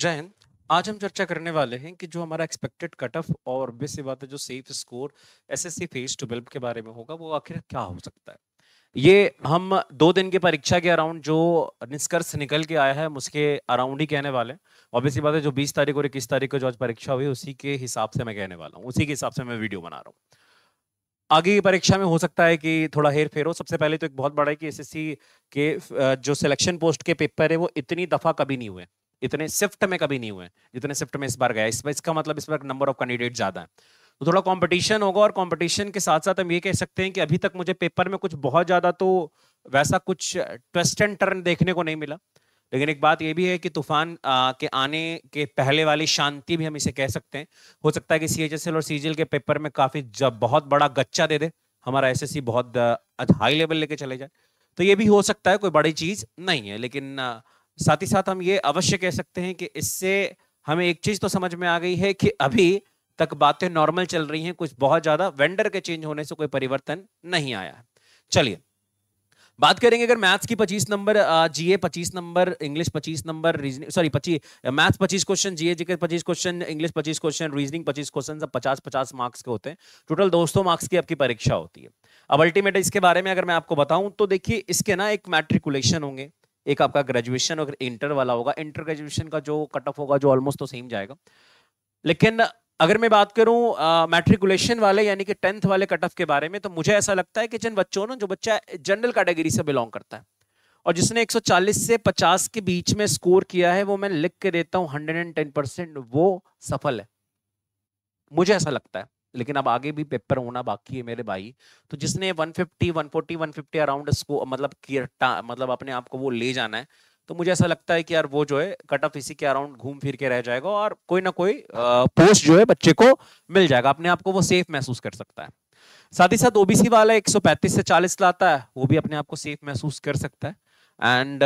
जैन आज हम चर्चा करने वाले हैं कि जो हमारा एक्सपेक्टेड कट ऑफ और बेस बात है जो safe score S S C phase twelve के बारे में होगा वो आखिर क्या हो सकता है ये हम दो दिन की परीक्षा के अराउंड जो निष्कर्ष निकल के आया है हम उसके अराउंड ही कहने वाले हैं ऑब्वियसली बात है जो 20 तारीख और इक्कीस तारीख को जो आज परीक्षा हुई उसी के हिसाब से मैं कहने वाला हूँ उसी के हिसाब से मैं वीडियो बना रहा हूँ आगे की परीक्षा में हो सकता है कि थोड़ा हेर फेर हो सबसे पहले तो एक बहुत बड़ा है कि एसएससी के जो सिलेक्शन पोस्ट के पेपर है वो इतनी दफा कभी नहीं हुए इतने शिफ्ट में कभी नहीं हुए जितने शिफ्ट में इस बार गया इस बार इसका मतलब इस बार नंबर ऑफ कैंडिडेट ज़्यादा है तो थोड़ा कंपटीशन होगा और कंपटीशन के साथ साथ हम ये कह सकते हैं कि अभी तक मुझे पेपर में कुछ बहुत ज़्यादा तो वैसा कुछ ट्वेस्ट एंड टर्न देखने को नहीं मिला लेकिन एक बात ये भी है कि तूफान के आने के पहले वाली शांति भी हम इसे कह सकते हैं हो सकता है कि सी और सी के पेपर में काफ़ी जब बहुत बड़ा गच्चा दे दे हमारा एस बहुत हाई uh, लेवल लेके चले जाए तो ये भी हो सकता है कोई बड़ी चीज़ नहीं है लेकिन uh, साथ ही साथ हम ये अवश्य कह सकते हैं कि इससे हमें एक चीज तो समझ में आ गई है कि अभी तक बातें नॉर्मल चल रही हैं कुछ बहुत ज्यादा वेंडर के चेंज होने से कोई परिवर्तन नहीं आया है चलिए बात करेंगे अगर मैथ्स की 25 number GA 25 number English 25 number reasoning sorry पच्चीस maths 25 question GA G K 25 question English 25 question reasoning 25 question सब 50 50 मार्क्स के होते हैं टोटल 200 मार्क्स की आपकी परीक्षा होती है अब अल्टीमेट इसके बारे में अगर मैं आपको बताऊं तो देखिए इसके ना एक मैट्रिकुलेशन होंगे एक आपका ग्रेजुएशन और इंटर वाला होगा इंटर ग्रेजुएशन का जो कट ऑफ होगा जो ऑलमोस्ट तो सेम जाएगा लेकिन अगर मैं बात करूं मैट्रिकुलेशन वाले यानी कि टेंथ वाले कट ऑफ के बारे में तो मुझे ऐसा लगता है कि जिन बच्चों ने जो बच्चा जनरल कैटेगरी से बिलोंग करता है और जिसने 140 से 50 के बीच में स्कोर किया है वो मैं लिख के देता हूं 110 परसेंट वो सफल है मुझे ऐसा लगता है लेकिन अब आगे भी पेपर होना बाकी है मेरे भाई तो जिसने 150 140 150 अराउंड इसको मतलब किया मतलब अपने आप को वो ले जाना है तो मुझे ऐसा लगता है कि यार वो जो है कट ऑफ इसी के अराउंड घूम फिर के रह जाएगा और कोई ना कोई पोस्ट जो है बच्चे को मिल जाएगा अपने आप को वो सेफ महसूस कर सकता है साथ ही साथ ओबीसी वाला 135 से 40 लाता है वो भी अपने आप को सेफ महसूस कर सकता है एंड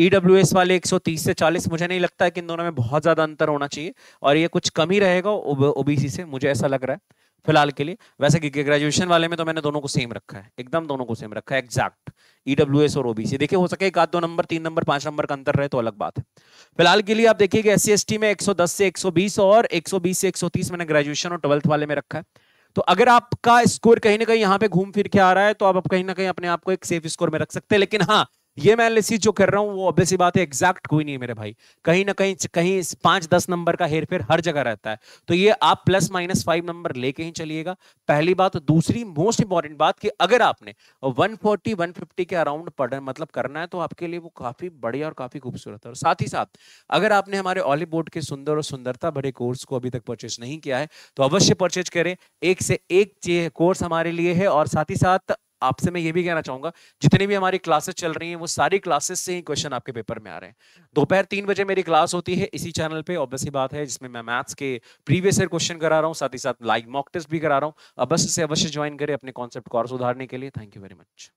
ई uh, e वाले 130 से 40 मुझे नहीं लगता है कि इन दोनों में बहुत ज़्यादा अंतर होना चाहिए और ये कुछ कम ही रहेगा ओबीसी से मुझे ऐसा लग रहा है फिलहाल के लिए वैसे ग्रेजुएशन वाले में तो मैंने दोनों को सेम रखा है एकदम दोनों को सेम रखा है एग्जैक्ट ई e और ओबीसी देखिए हो सके एक आध दो नंबर तीन नंबर पांच नंबर का अंतर रहे तो अलग बात है फिलहाल के लिए आप देखिए कि एस सी में 110 से 120 और 120 से 130 मैंने ग्रेजुएशन और ट्वेल्थ वाले में रखा है तो अगर आपका स्कोर कहीं ना कहीं यहाँ पे घूम फिर के आ रहा है तो आप कहीं ना कहीं अपने आप को एक सेफ स्कोर में रख सकते हैं लेकिन हाँ ये मैं एनालिसिस जो कर रहा हूँ वो ऑब्वियसली बात है एग्जैक्ट कोई नहीं है मेरे भाई कहीं ना कहीं कहीं पांच दस नंबर का हेर फेर हर जगह रहता है तो ये आप प्लस माइनस फाइव नंबर लेके ही चलिएगा पहली बात दूसरी मोस्ट इंपॉर्टेंट बात कि अगर आपने 140 150 के अराउंड पढ़ मतलब करना है तो आपके लिए वो काफी बढ़िया और काफी खूबसूरत है और साथ ही साथ अगर आपने हमारे ऑली बोर्ड के सुंदर और सुंदरता भरे कोर्स को अभी तक परचेज नहीं किया है तो अवश्य परचेज करें एक से एक कोर्स हमारे लिए है और साथ ही साथ आपसे मैं ये भी कहना चाहूंगा जितनी भी हमारी क्लासेस चल रही हैं वो सारी क्लासेस से ही क्वेश्चन आपके पेपर में आ रहे हैं दोपहर तीन बजे मेरी क्लास होती है इसी चैनल पे ही बात है जिसमें मैं मैथ्स के प्रीवियस ईयर क्वेश्चन करा रहा हूँ साथ ही साथ लाइव मॉक टेस्ट भी करा रहा हूँ अवश्य से अवश्य ज्वाइन करें अपने कॉन्सेप्ट कोर्स उधारने के लिए थैंक यू वेरी मच